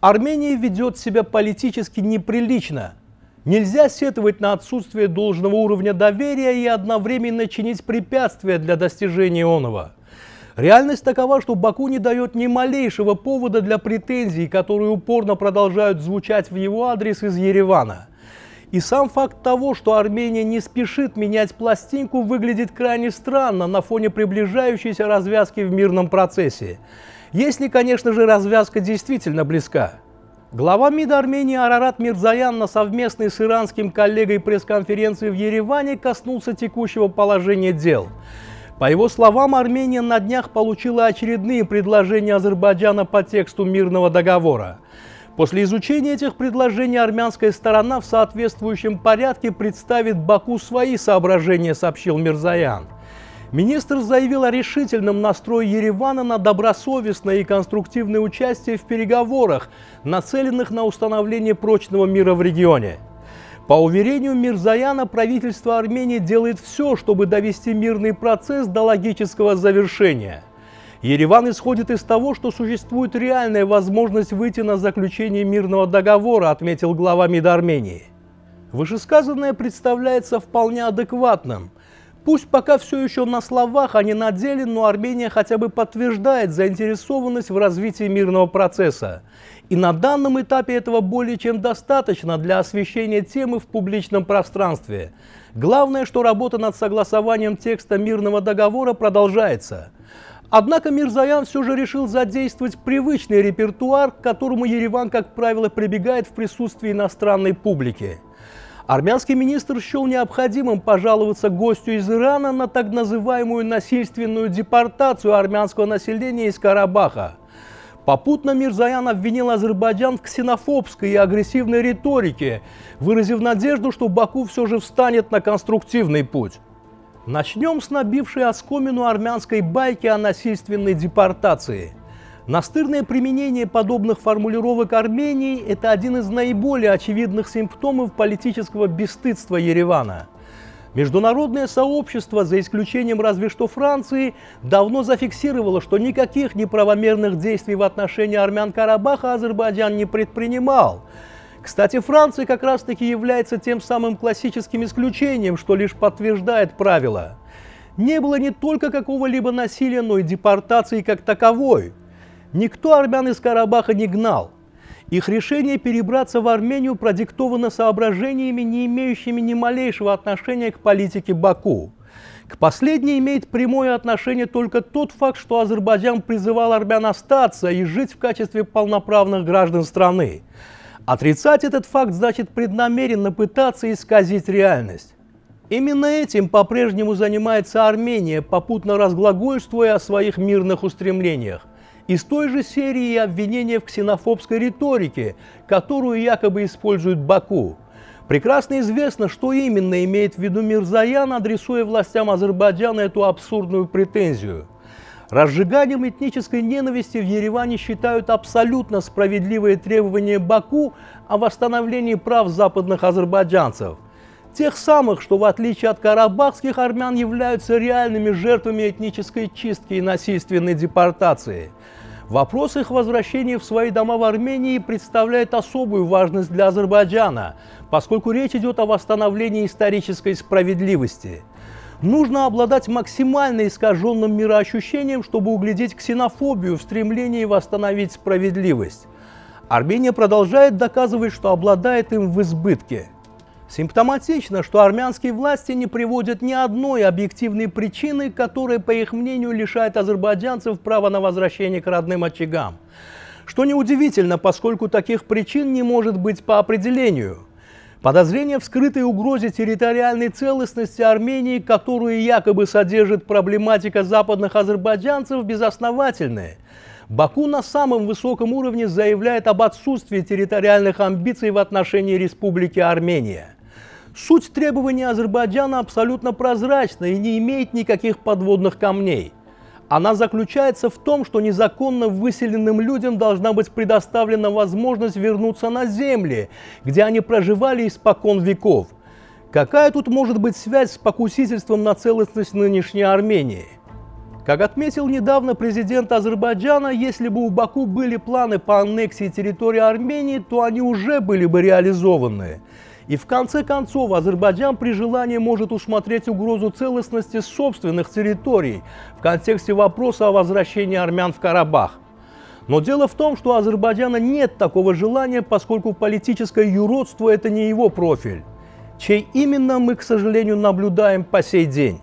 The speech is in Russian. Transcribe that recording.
Армения ведет себя политически неприлично. Нельзя сетовать на отсутствие должного уровня доверия и одновременно чинить препятствия для достижения оного. Реальность такова, что Баку не дает ни малейшего повода для претензий, которые упорно продолжают звучать в его адрес из Еревана – и сам факт того, что Армения не спешит менять пластинку, выглядит крайне странно на фоне приближающейся развязки в мирном процессе. Если, конечно же, развязка действительно близка. Глава МИД Армении Арарат Мирзаян на совместной с иранским коллегой пресс-конференции в Ереване коснулся текущего положения дел. По его словам, Армения на днях получила очередные предложения Азербайджана по тексту мирного договора. После изучения этих предложений армянская сторона в соответствующем порядке представит Баку свои соображения, сообщил Мирзаян. Министр заявил о решительном настрое Еревана на добросовестное и конструктивное участие в переговорах, нацеленных на установление прочного мира в регионе. По уверению Мирзаяна, правительство Армении делает все, чтобы довести мирный процесс до логического завершения – Ереван исходит из того, что существует реальная возможность выйти на заключение мирного договора, отметил глава МИД Армении. Вышесказанное представляется вполне адекватным. Пусть пока все еще на словах, а не на деле, но Армения хотя бы подтверждает заинтересованность в развитии мирного процесса. И на данном этапе этого более чем достаточно для освещения темы в публичном пространстве. Главное, что работа над согласованием текста мирного договора продолжается – Однако Мирзаян все же решил задействовать привычный репертуар, к которому Ереван, как правило, прибегает в присутствии иностранной публики. Армянский министр счел необходимым пожаловаться гостю из Ирана на так называемую насильственную депортацию армянского населения из Карабаха. Попутно Мирзаян обвинил Азербайджан в ксенофобской и агрессивной риторике, выразив надежду, что Баку все же встанет на конструктивный путь. Начнем с набившей оскомину армянской байки о насильственной депортации. Настырное применение подобных формулировок Армении – это один из наиболее очевидных симптомов политического бесстыдства Еревана. Международное сообщество, за исключением разве что Франции, давно зафиксировало, что никаких неправомерных действий в отношении армян Карабаха Азербайджан не предпринимал. Кстати, Франция как раз-таки является тем самым классическим исключением, что лишь подтверждает правило. Не было не только какого-либо насилия, но и депортации как таковой. Никто армян из Карабаха не гнал. Их решение перебраться в Армению продиктовано соображениями, не имеющими ни малейшего отношения к политике Баку. К последней имеет прямое отношение только тот факт, что Азербайджан призывал армян остаться и жить в качестве полноправных граждан страны. Отрицать этот факт значит преднамеренно пытаться исказить реальность. Именно этим по-прежнему занимается Армения, попутно разглагольствуя о своих мирных устремлениях. Из той же серии обвинения в ксенофобской риторике, которую якобы использует Баку. Прекрасно известно, что именно имеет в виду Мирзаян, адресуя властям Азербайджана эту абсурдную претензию – Разжиганием этнической ненависти в Ереване считают абсолютно справедливые требования Баку о восстановлении прав западных азербайджанцев. Тех самых, что в отличие от карабахских армян являются реальными жертвами этнической чистки и насильственной депортации. Вопрос их возвращения в свои дома в Армении представляет особую важность для Азербайджана, поскольку речь идет о восстановлении исторической справедливости. Нужно обладать максимально искаженным мироощущением, чтобы углядеть ксенофобию в стремлении восстановить справедливость. Армения продолжает доказывать, что обладает им в избытке. Симптоматично, что армянские власти не приводят ни одной объективной причины, которая, по их мнению, лишает азербайджанцев права на возвращение к родным очагам. Что неудивительно, поскольку таких причин не может быть по определению – Подозрение в скрытой угрозе территориальной целостности Армении, которую якобы содержит проблематика западных азербайджанцев, безосновательное. Баку на самом высоком уровне заявляет об отсутствии территориальных амбиций в отношении Республики Армения. Суть требований Азербайджана абсолютно прозрачна и не имеет никаких подводных камней – она заключается в том, что незаконно выселенным людям должна быть предоставлена возможность вернуться на земли, где они проживали испокон веков. Какая тут может быть связь с покусительством на целостность нынешней Армении? Как отметил недавно президент Азербайджана, если бы у Баку были планы по аннексии территории Армении, то они уже были бы реализованы. И в конце концов Азербайджан при желании может усмотреть угрозу целостности собственных территорий в контексте вопроса о возвращении армян в Карабах. Но дело в том, что у Азербайджана нет такого желания, поскольку политическое юродство – это не его профиль, чей именно мы, к сожалению, наблюдаем по сей день.